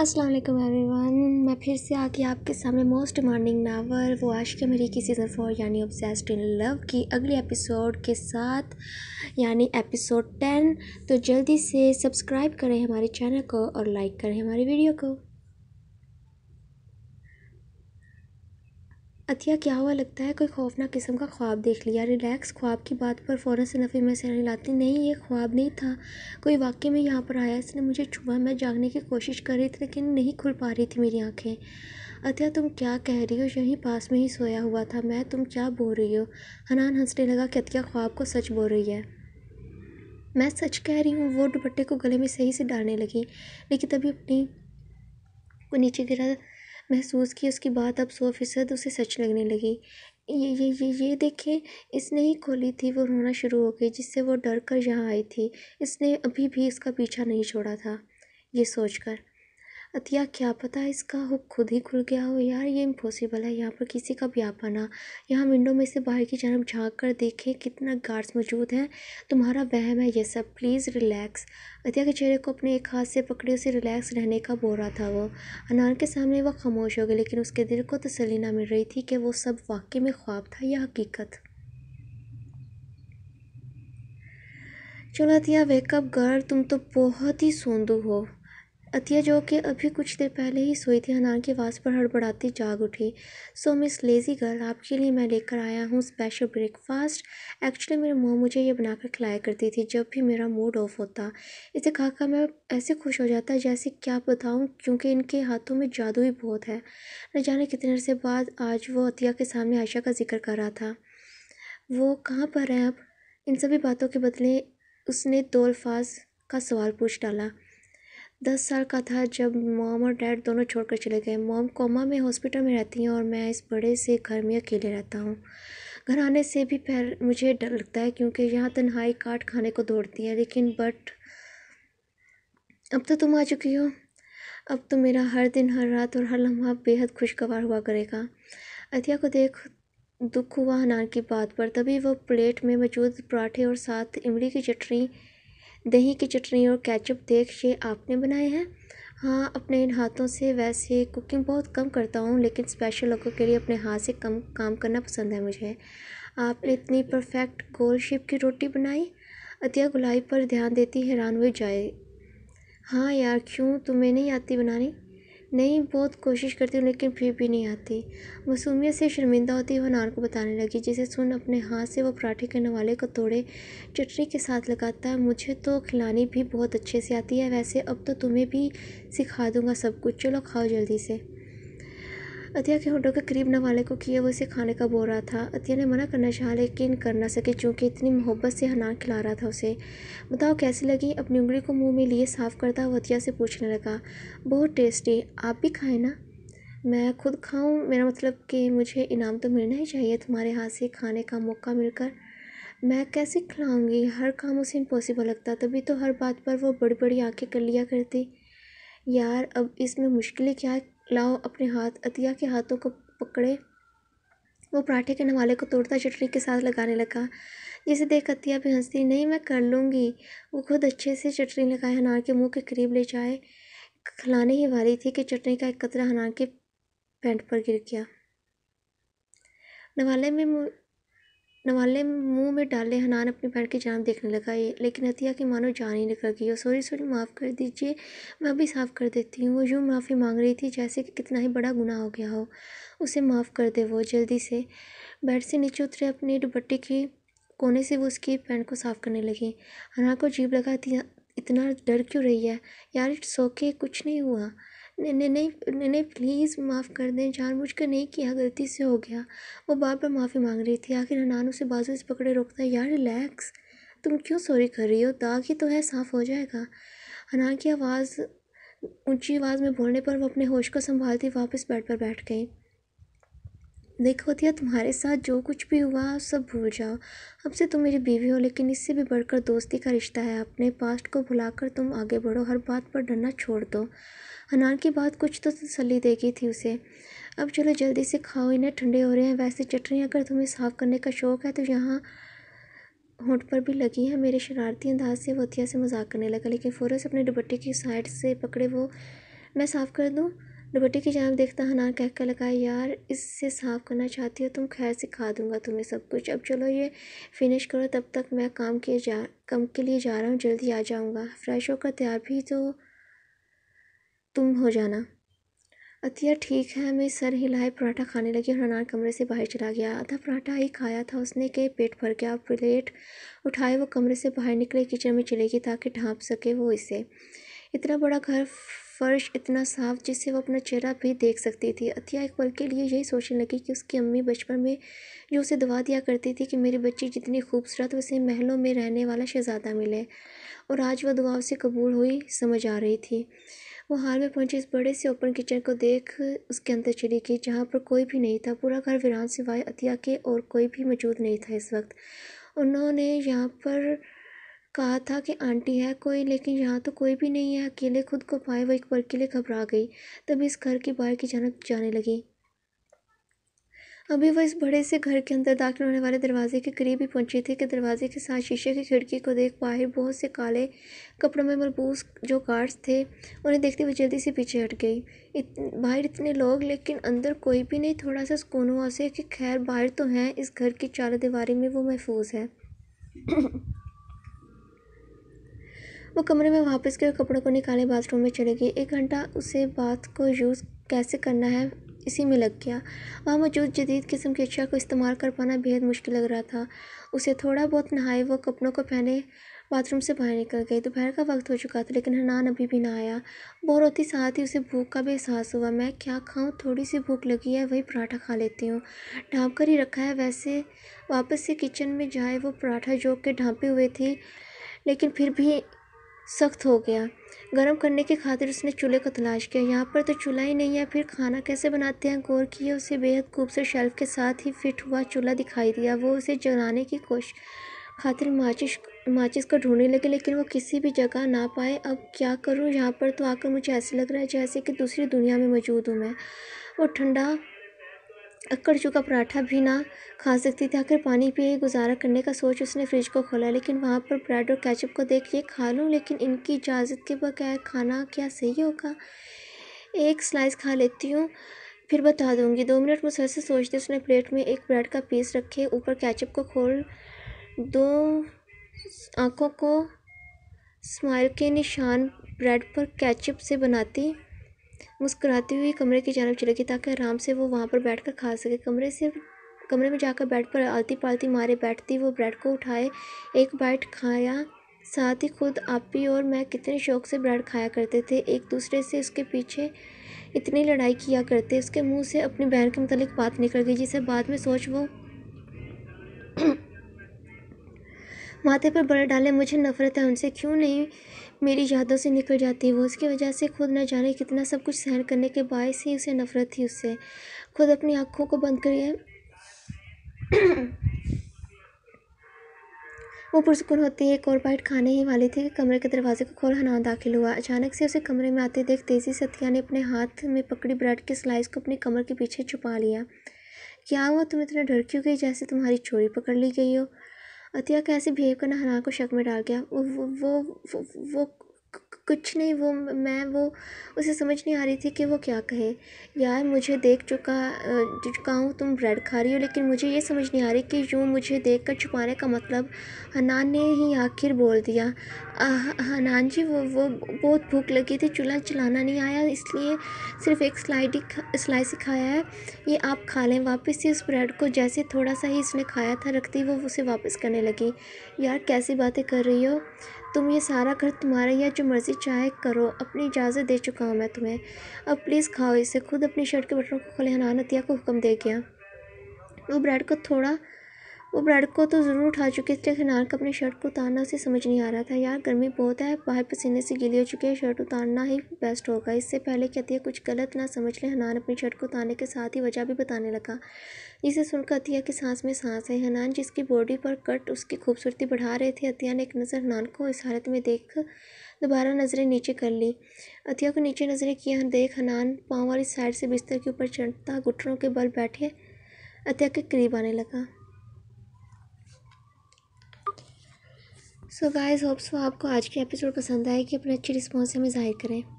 असलम वालेकुम मैं फिर से आके आपके सामने मोस्ट डिमांडिंग नावल वो आशिक मेरी की सीज़न फोर यानी ऑब्जेस्ट इन लव की अगले एपिसोड के साथ यानी एपिसोड टेन तो जल्दी से सब्सक्राइब करें हमारे चैनल को और लाइक करें हमारी वीडियो को अतिया क्या हुआ लगता है कोई खौफनाक किस्म का ख्वाब देख लिया रिलैक्स ख्वाब की बात पर फ़ौरन से नफ़े में सर हिलाती नहीं ये ख्वाब नहीं था कोई वाकई में यहाँ पर आया इसने मुझे छुआ मैं जागने की कोशिश कर रही थी लेकिन नहीं खुल पा रही थी मेरी आँखें अतिया तुम क्या कह रही हो यहीं पास में ही सोया हुआ था मैं तुम क्या बोल रही हो हनान हंसने लगा कि अतिया ख्वाब को सच बोल रही है मैं सच कह रही हूँ वो दुपट्टे को गले में सही से डालने लगी लेकिन तभी अपनी को नीचे गिरा महसूस की उसकी बात अब सौ फ़ीसद उसे सच लगने लगी ये ये ये ये देखिए इसने ही खोली थी वो रोना शुरू हो गई जिससे वो डर कर यहाँ आई थी इसने अभी भी इसका पीछा नहीं छोड़ा था ये सोच कर या क्या पता इसका हुक खुद ही खुल गया हो यार ये इम्पॉसिबल है यहाँ पर किसी का भी आप आना यहाँ विंडो में से बाहर की जानब झाँक कर देखे कितना गार्ड्स मौजूद हैं तुम्हारा वहम है ये सब प्लीज़ रिलैक्स अतिया के चेहरे को अपने एक हाथ से पकड़े उसे रिलैक्स रहने का बोल रहा था वो अनार के सामने वह खामोश हो गए लेकिन उसके दिल को तसली ना मिल रही थी कि वो सब वाकई में ख्वाब था या हकीकत चलो अतिया वेकअप गर्ल तुम तो बहुत ही सोंदू हो अतिया जो कि अभी कुछ देर पहले ही सोई थी अनार की आवाज़ पर हड़बड़ाती जाग उठी सो मिस लेज़ी गर्ल आपके लिए मैं लेकर आया हूँ स्पेशल ब्रेकफास्ट एक्चुअली मेरी मोम मुझे ये बनाकर खिलाया करती थी जब भी मेरा मूड ऑफ होता इसे खाकर मैं ऐसे खुश हो जाता जैसे क्या बताऊँ क्योंकि इनके हाथों में जादू ही बहुत है न जाने कितने अरसे बाद आज वो अतिया के सामने आयशा का जिक्र कर रहा था वो कहाँ पर हैं अब इन सभी बातों के बदले उसने दो अल्फाज का सवाल पूछ डाला दस साल का था जब मॉम और डैड दोनों छोड़ कर चले गए मॉम कोमा में हॉस्पिटल में रहती हैं और मैं इस बड़े से घर में अकेले रहता हूँ घर आने से भी पैर मुझे डर लगता है क्योंकि यहाँ तन्हाई काट खाने को दौड़ती है लेकिन बट अब तो तुम आ चुकी हो अब तो मेरा हर दिन हर रात और हर लम्हा बेहद खुशगवार हुआ करेगा अतिया को देख दुख हुआ हनान की बात पर तभी वो प्लेट में मौजूद पराठे और साथ इमली की चटनी दही की चटनी और कैचअप देख ये आपने बनाए हैं हाँ अपने इन हाथों से वैसे कुकिंग बहुत कम करता हूँ लेकिन स्पेशल लोगों के लिए अपने हाथ से कम काम करना पसंद है मुझे आपने इतनी परफेक्ट गोल शेप की रोटी बनाई अतिया गुलाई पर ध्यान देती हैरान हो जाए हाँ यार क्यों तुम्हें नहीं आती बनानी नहीं बहुत कोशिश करती हूँ लेकिन फिर भी नहीं आती मासूमियत से शर्मिंदा होती वह अनार को बताने लगी जिसे सुन अपने हाथ से वह पराठे के नवाले को तोड़े चटनी के साथ लगाता है मुझे तो खिलानी भी बहुत अच्छे से आती है वैसे अब तो तुम्हें भी सिखा दूँगा सब कुछ चलो खाओ जल्दी से अतिया के होटल के करीब न वाले को किए वो इसे खाने का बोल रहा था अतिया ने मना करना चाहा लेकिन कर ना सके चूँकि इतनी मोहब्बत से हनान खिला रहा था उसे बताओ कैसी लगी अपनी उंगली को मुंह में लिए साफ़ करता वो अतिया से पूछने लगा बहुत टेस्टी आप भी खाएँ ना मैं खुद खाऊँ मेरा मतलब कि मुझे इनाम तो मिलना ही चाहिए तुम्हारे हाथ से खाने का मौका मिलकर मैं कैसे खिलाऊँगी हर काम उसे इम्पॉसिबल लगता तभी तो हर बात पर वो बड़ी बड़ी आंखें कर लिया करती यार अब इसमें मुश्किलें क्या है लाओ अपने हाथ अतिया के हाथों को पकड़े वो पराठे के नवाले को तोड़ता चटनी के साथ लगाने लगा जिसे देख अतिया भी हंसती नहीं मैं कर लूँगी वो खुद अच्छे से चटनी लगाए अनार के मुँह के करीब ले जाए खिलाने ही वाली थी कि चटनी का एक कतरा अनार के पैंट पर गिर गया नवाले में नवाले मुंह में डाले हनान अपनी पैर की जान देखने लगा ये लेकिन अतिया की मानो जान ही निकल गई और सॉरी सॉरी माफ़ कर दीजिए मैं भी साफ़ कर देती हूँ वो यूँ माफ़ी मांग रही थी जैसे कि कितना ही बड़ा गुनाह हो गया हो उसे माफ़ कर दे वो जल्दी से बेड से नीचे उतरे अपने दुपट्टे के कोने से वो उसकी पैंट को साफ़ करने लगी हनान को जीप लगा इतना डर क्यों रही है यार इट्स ओके कुछ नहीं हुआ नहीं नहीं नहीं नहीं प्लीज़ माफ़ कर दें जानबूझ कर नहीं किया गलती से हो गया वो बार बार माफ़ी मांग रही थी आखिर हनान उसे बाजू से पकड़े रोकता है यार रिलैक्स तुम क्यों सॉरी कर रही हो दाग ही तो है साफ़ हो जाएगा हनान की आवाज़ ऊंची आवाज़ में बोलने पर वो अपने होश को संभालती वापस बेड पर बैठ गई देखो दिया तुम्हारे साथ जो कुछ भी हुआ सब भूल जाओ अब से तुम मेरी बीवी हो लेकिन इससे भी बढ़कर दोस्ती का रिश्ता है अपने पास्ट को भुलाकर तुम आगे बढ़ो हर बात पर डरना छोड़ दो हनान की बात कुछ तो तसली देगी थी उसे अब चलो जल्दी से खाओ इन्हें ठंडे हो रहे हैं वैसे चटनी अगर तुम्हें साफ़ करने का शौक़ है तो यहाँ होंठ पर भी लगी है मेरे शरारती अंदाज से वतिया से मजाक करने लगा लेकिन फ़ौरन से अपने दुपट्टे की साइड से पकड़े वो मैं साफ़ कर दूँ दुपट्टे की जानब देखता हनार कहकर लगा यार इससे साफ करना चाहती हो तुम खैर सिखा दूंगा तुम्हें सब कुछ अब चलो ये फिनिश करो तब तक मैं काम किए जा कम के लिए जा रहा हूँ जल्दी आ जाऊँगा फ्रेश होकर तैयार भी तो तुम हो जाना अतिया ठीक है मैं सर हिलाए पराठा खाने लगी और हनार कमरे से बाहर चला गया आधा पराठा ही खाया था उसने के पेट भर गया प्लेट उठाए वो कमरे से बाहर निकले किचन में चले गई ताकि ढांप सके वो इसे इतना बड़ा घर फर्श इतना साफ जिससे वो अपना चेहरा भी देख सकती थी अतिया एक पल के लिए यही सोचने लगी कि उसकी अम्मी बचपन में जो उसे दवा दिया करती थी कि मेरी बच्ची जितनी खूबसूरत उसे महलों में रहने वाला शहज़ादा मिले और आज वह दुआ उसे कबूल हुई समझ आ रही थी वो हाल में पहुंची इस बड़े से ओपन किचन को देख उसके अंदर चली गई जहाँ पर कोई भी नहीं था पूरा घर वीरान सिवाय अतिया के और कोई भी मौजूद नहीं था इस वक्त उन्होंने यहाँ पर कहा था कि आंटी है कोई लेकिन यहाँ तो कोई भी नहीं है अकेले खुद को पाए वह एक पल के लिए घबरा गई तभी इस घर के बाहर की जानक जाने लगी अभी वह इस बड़े से घर के अंदर दाखिल होने वाले दरवाजे के करीब ही पहुंची थी कि दरवाजे के साथ शीशे की खिड़की को देख बाहर बहुत से काले कपड़ों में मलबूस जो गार्ड्स थे उन्हें देखते हुए जल्दी से पीछे हट गई इत, बाहर इतने लोग लेकिन अंदर कोई भी नहीं थोड़ा सा सुकून हुआ से कि खैर बाहर तो हैं इस घर की चारों दीवारी में वो महफूज है वो कमरे में वापस गए कपड़ों को निकाले बाथरूम में चले गई एक घंटा उसे बाथ को यूज़ कैसे करना है इसी में लग गया वहाँ मौजूद जदीद किस्म की अशा को इस्तेमाल कर पाना बेहद मुश्किल लग रहा था उसे थोड़ा बहुत नहाए वो कपड़ों को पहने बाथरूम से बाहर निकल गई दोपहर का वक्त हो चुका था लेकिन हनान अभी भी ना आया बहुत रोती साथ ही उसे भूख का भी एहसास हुआ मैं क्या खाऊं थोड़ी सी भूख लगी है वही पराठा खा लेती हूँ ढाँप कर ही रखा है वैसे वापस से किचन में जाए वो पराठा जो के ढाँपे हुए थी लेकिन फिर भी सख्त हो गया गर्म करने की खातिर उसने चूल्हे को तलाश किया यहाँ पर तो चूल्हा ही नहीं है फिर खाना कैसे बनाते हैं गौर किया उसे बेहद खूबसूरत शेल्फ के साथ ही फिट हुआ चूल्हा दिखाई दिया वो उसे जलाने की कोशिश खातिर माचिस माचिस को ढूंढने लगे लेकिन वो किसी भी जगह ना पाए अब क्या करूँ यहाँ पर तो आकर मुझे ऐसे लग रहा है जैसे कि दूसरी दुनिया में मौजूद हूँ मैं वो ठंडा अक्कड़ चुका पराठा भी ना खा सकती थी आखिर पानी पिए गुजारा करने का सोच उसने फ्रिज को खोला लेकिन वहाँ पर ब्रेड और कैचअप को देख ये खा लूँ लेकिन इनकी इजाज़त के बगैर खाना क्या सही होगा एक स्लाइस खा लेती हूँ फिर बता दूँगी दो मिनट से सोचते उसने प्लेट में एक ब्रेड का पीस रखे ऊपर कैचअप को खोल दो आँखों को स्माइल के निशान ब्रेड पर कैचअप से बनाती मुस्कुराते हुई कमरे की जानब चले गई ताकि आराम से वो वहाँ पर बैठ कर खा सके कमरे से कमरे में जाकर बेड पर आलती पालती मारे बैठती वो ब्रेड को उठाए एक बाइट खाया साथ ही खुद आप ही और मैं कितने शौक से ब्रेड खाया करते थे एक दूसरे से उसके पीछे इतनी लड़ाई किया करते उसके मुंह से अपनी बहन के मतलब बात निकल गई जिसे बाद में सोच वो माथे पर बड़ा डाले मुझे नफ़रत है उनसे क्यों नहीं मेरी यादों से निकल जाती वो उसकी वजह से खुद न जाने कितना सब कुछ सहन करने के बायस ही उसे नफ़रत थी उससे खुद अपनी आँखों को बंद करिए वो पुरसकून होती है एक और बाइट खाने ही वाली थी कि कमरे के दरवाजे को खोल हनान दाखिल हुआ अचानक से उसे कमरे में आते देख तेज़ी सतिया ने अपने हाथ में पकड़ी ब्रेड के स्लाइस को अपनी कमर के पीछे छुपा लिया क्या हुआ तुम इतना डर क्यों गई जैसे तुम्हारी चोरी पकड़ ली गई हो अतिया कैसे बिहेव करना हना को शक में डाल गया वो वो वो कुछ नहीं वो मैं वो उसे समझ नहीं आ रही थी कि वो क्या कहे यार मुझे देख चुका चुका हूँ तुम ब्रेड खा रही हो लेकिन मुझे ये समझ नहीं आ रही कि यूँ मुझे देख कर छुपाने का मतलब हनान ने ही आखिर बोल दिया हनान जी वो वो बहुत भूख लगी थी चूल्हा चलाना नहीं आया इसलिए सिर्फ एक स्लाइड ही स्लाइस खाया है ये आप खा लें वापस से उस ब्रेड को जैसे थोड़ा सा ही इसने खाया था रखती वो उसे वापस करने लगी यार कैसी बातें कर रही हो तुम ये सारा घर तुम्हारा या जो मर्ज़ी चाहे करो अपनी इजाज़त दे चुका हूँ मैं तुम्हें अब प्लीज़ खाओ इसे खुद अपनी शर्ट के बटनों को खोले हनान अतिया को हुक्म दे गया वो ब्रेड को थोड़ा वो ब्रेड को तो ज़रूर उठा चुकी इसलिए खनार का अपनी शर्ट को उतारना उसे समझ नहीं आ रहा था यार गर्मी बहुत है बाहर पसीने से गीली हो चुकी है शर्ट उतारना ही बेस्ट होगा इससे पहले कि है कुछ गलत ना समझ लें हनान अपनी शर्ट को उतारने के साथ ही वजह भी बताने लगा जिसे सुनकर अतिया की सांस में सांस है हनान जिसकी बॉडी पर कट उसकी खूबसूरती बढ़ा रहे थे अतिया ने एक नज़र हनान को इस हालत में देख दोबारा नज़रें नीचे कर ली अतिया को नीचे नज़रें किया देख हनान पाँव वाली साइड से बिस्तर के ऊपर चढ़ता घुटनों के बल बैठे अतिया के करीब आने लगा सो गाइस होप्स वो आपको आज की एपिसोड पसंद आए कि अपने अच्छी रिस्पॉन्स हमें जाहिर करें